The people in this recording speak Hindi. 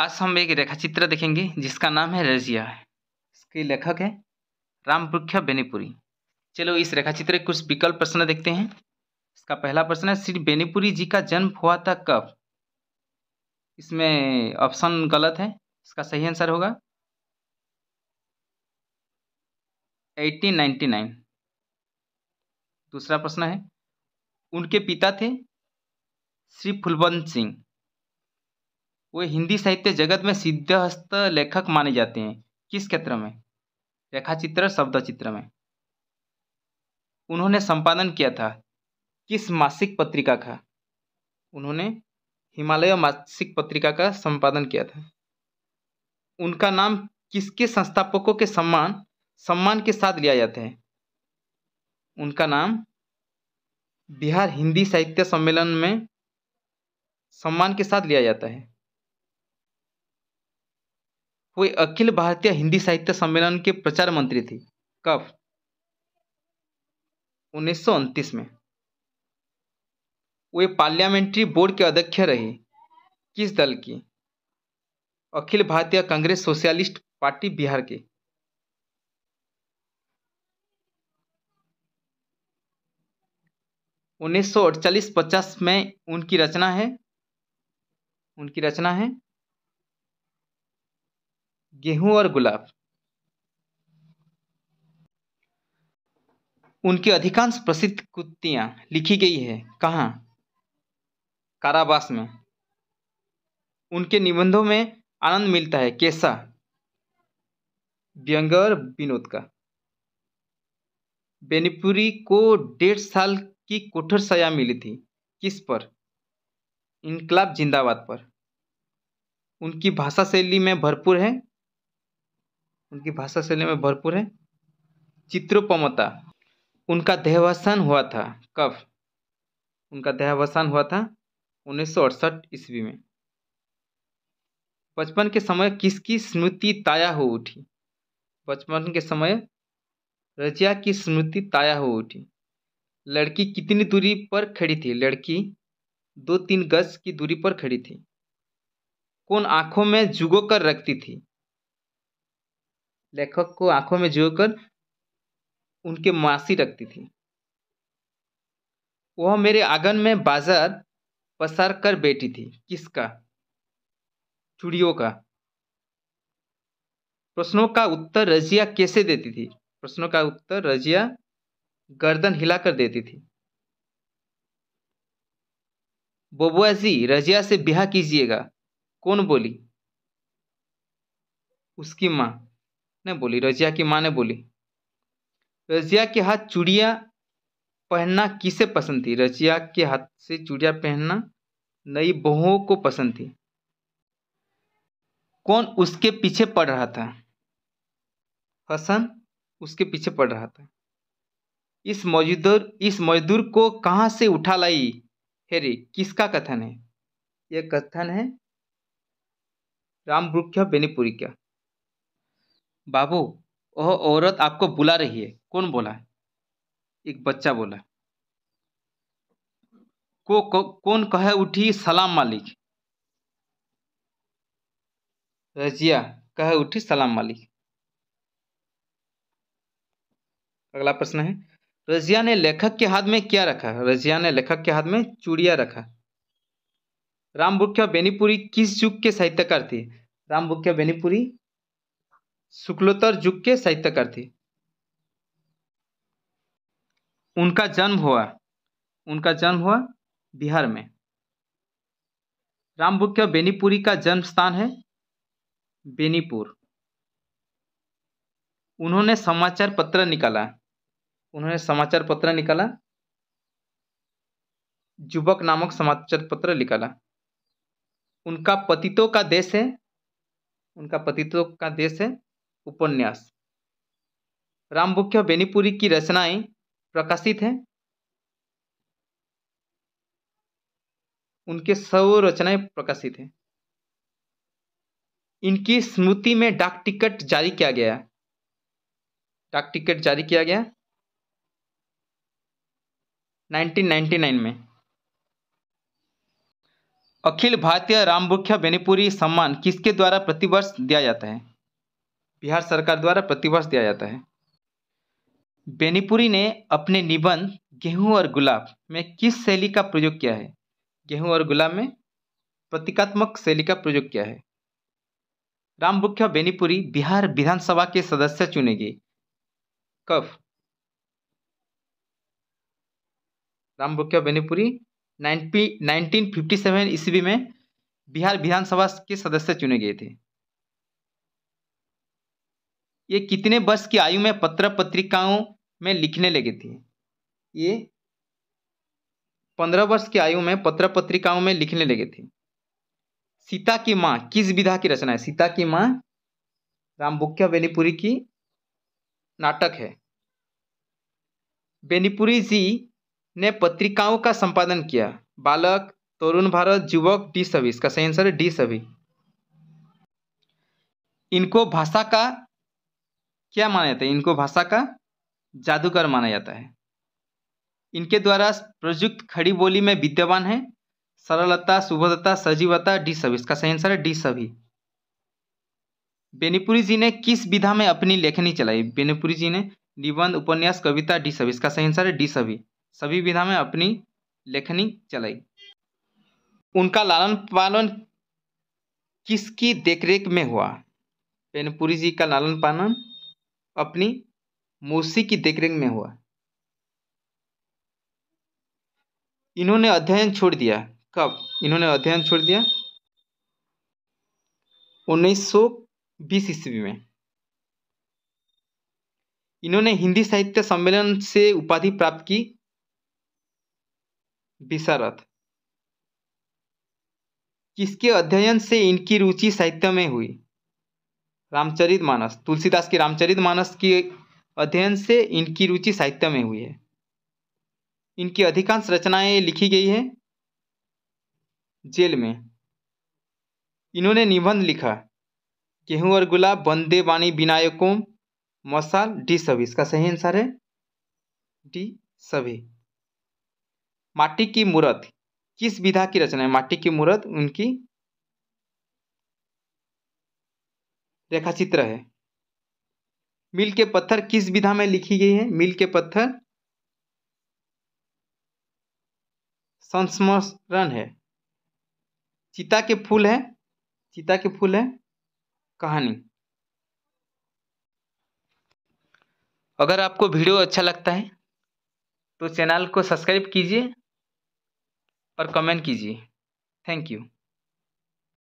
आज हम एक रेखाचित्र देखेंगे जिसका नाम है रजिया इसके लेखक है रामवृक्ष बेनीपुरी चलो इस रेखाचित्र के कुछ विकल्प प्रश्न देखते हैं इसका पहला प्रश्न है श्री बेनीपुरी जी का जन्म हुआ था कब इसमें ऑप्शन गलत है इसका सही आंसर होगा 1899 दूसरा प्रश्न है उनके पिता थे श्री फुलवंत सिंह वे हिंदी साहित्य जगत में सिद्धहस्त लेखक माने जाते हैं किस क्षेत्र में रेखाचित्र शब्द चित्र में उन्होंने संपादन किया था किस मासिक पत्रिका का उन्होंने हिमालय मासिक पत्रिका का संपादन किया था उनका नाम किसके संस्थापकों के सम्मान सम्मान के साथ लिया जाता है उनका नाम बिहार हिंदी साहित्य सम्मेलन में सम्मान के साथ लिया जाता है वे अखिल भारतीय हिंदी साहित्य सम्मेलन के प्रचार मंत्री थे कब उन्नीस में वे पार्लियामेंट्री बोर्ड के अध्यक्ष रहे किस दल की अखिल भारतीय कांग्रेस सोशलिस्ट पार्टी बिहार के उन्नीस सौ पचास में उनकी रचना है उनकी रचना है गेहूं और गुलाब उनकी अधिकांश प्रसिद्ध कृतियां लिखी गई है कहा कारावास में उनके निबंधों में आनंद मिलता है कैसा व्यंग और विनोद का बेनीपुरी को डेढ़ साल की कोठर सजा मिली थी किस पर इनकलाब जिंदाबाद पर उनकी भाषा शैली में भरपूर है उनकी भाषा शैली में भरपूर है चित्रोपमता उनका देहावसान हुआ था कब उनका देहावसान हुआ था उन्नीस ईस्वी में बचपन के समय किसकी स्मृति ताया हो उठी बचपन के समय रजिया की स्मृति ताया हो उठी लड़की कितनी दूरी पर खड़ी थी लड़की दो तीन गज की दूरी पर खड़ी थी कौन आंखों में जुगो कर रखती थी लेखक को आंखों में जो कर उनके मासी रखती थी वह मेरे आंगन में बाजार पसार कर बैठी थी किसका चुड़ियों का प्रश्नों का उत्तर रजिया कैसे देती थी प्रश्नों का उत्तर रजिया गर्दन हिलाकर देती थी बबुआ जी रजिया से ब्याह कीजिएगा कौन बोली उसकी माँ ने बोली रजिया की माँ ने बोली रजिया के हाथ चूड़िया पहनना किसे पसंद थी रजिया के हाथ से चूड़िया पहनना नई बहुओं को पसंद थी कौन उसके पीछे पड़ रहा था हसन उसके पीछे पड़ रहा था इस मजदूर इस मजदूर को कहाँ से उठा लाई हेरी किसका कथन है यह कथन है रामवृक्ष बेनीपुरी का बाबू वह औरत आपको बुला रही है कौन बोला है एक बच्चा बोला को, को कौन कहे उठी सलाम मालिक रजिया कहे उठी सलाम मालिक अगला प्रश्न है रजिया ने लेखक के हाथ में क्या रखा रजिया ने लेखक के हाथ में चूड़िया रखा राम बुख्या बेनीपुरी किस युग के साहित्यकार थे राम बेनीपुरी शुक्लोत्तर युग के साहित्यकार थे उनका जन्म हुआ उनका जन्म हुआ बिहार में राममुख्य बेनीपुरी का जन्म स्थान है बेनीपुर उन्होंने समाचार पत्र निकाला उन्होंने समाचार पत्र निकाला युवक नामक समाचार पत्र निकाला उनका पतितों का देश है उनका पतितों का देश है उपन्यास रामबुख्य बेनीपुरी की रचनाएं प्रकाशित हैं उनके सौ रचनाएं प्रकाशित हैं इनकी स्मृति में डाक टिकट जारी किया गया डाक टिकट जारी किया गया 1999 में अखिल भारतीय रामबुख्या बेनीपुरी सम्मान किसके द्वारा प्रतिवर्ष दिया जाता है बिहार सरकार द्वारा प्रतिवर्ष दिया जाता है बेनीपुरी ने अपने निबंध गेहूं और गुलाब में किस शैली का प्रयोग किया है गेहूं और गुलाब में प्रतीकात्मक शैली का प्रयोग किया है राम मुख्य बेनीपुरी बिहार विधानसभा के सदस्य चुने गए कब राम मुख्य बेनीपुरी नाइनटीन फिफ्टी सेवन ईस्वी में बिहार विधानसभा के सदस्य चुने गए थे ये कितने वर्ष की आयु में पत्र पत्रिकाओं में लिखने लगे थे ये पंद्रह वर्ष की आयु में पत्र पत्रिकाओं में लिखने लगे थे सीता की माँ किस विधा की रचना है सीता की माँ रामबुक्या बेनीपुरी की नाटक है बेनीपुरी जी ने पत्रिकाओं का संपादन किया बालक तरुण भारत युवक डी सभी इसका सही आंसर है डी सभी इनको भाषा का क्या माना जाता है इनको भाषा का जादूगर माना जाता है इनके द्वारा प्रयुक्त खड़ी बोली में विद्यमान है सरलता सुभदता सजीवता डी सभी इसका सही आंसर है डी सभी बेनीपुरी जी ने किस विधा में अपनी लेखनी चलाई बेनीपुरी जी ने निबंध उपन्यास कविता डी सभी इसका सही आंसर है डी सभी सभी विधा में अपनी लेखनी चलाई उनका लालन पालन किसकी देखरेख में हुआ बेनपुरी जी का लालन पालन अपनी मौसी की देखरेख में हुआ इन्होंने अध्ययन छोड़ दिया कब इन्होंने अध्ययन छोड़ दिया 1920 ईस्वी में इन्होंने हिंदी साहित्य सम्मेलन से उपाधि प्राप्त की विशारथ किसके अध्ययन से इनकी रुचि साहित्य में हुई रामचरित मानस तुलसीदास की रामचरित मानस के अध्ययन से इनकी रुचि साहित्य में हुई है इनकी अधिकांश रचनाएं लिखी गई है जेल में इन्होंने निबंध लिखा गेहूं और गुलाब बंदे वाणी विनायकों मसाल डी सभी इसका सही आंसर है डी सभी माटी की मूर्त किस विधा की रचना है माटी की मूर्त उनकी रेखाचित्र है मिल के पत्थर किस विधा में लिखी गई है मिल के पत्थर संस्मरण है चिता के फूल है चिता के फूल है कहानी अगर आपको वीडियो अच्छा लगता है तो चैनल को सब्सक्राइब कीजिए और कमेंट कीजिए थैंक यू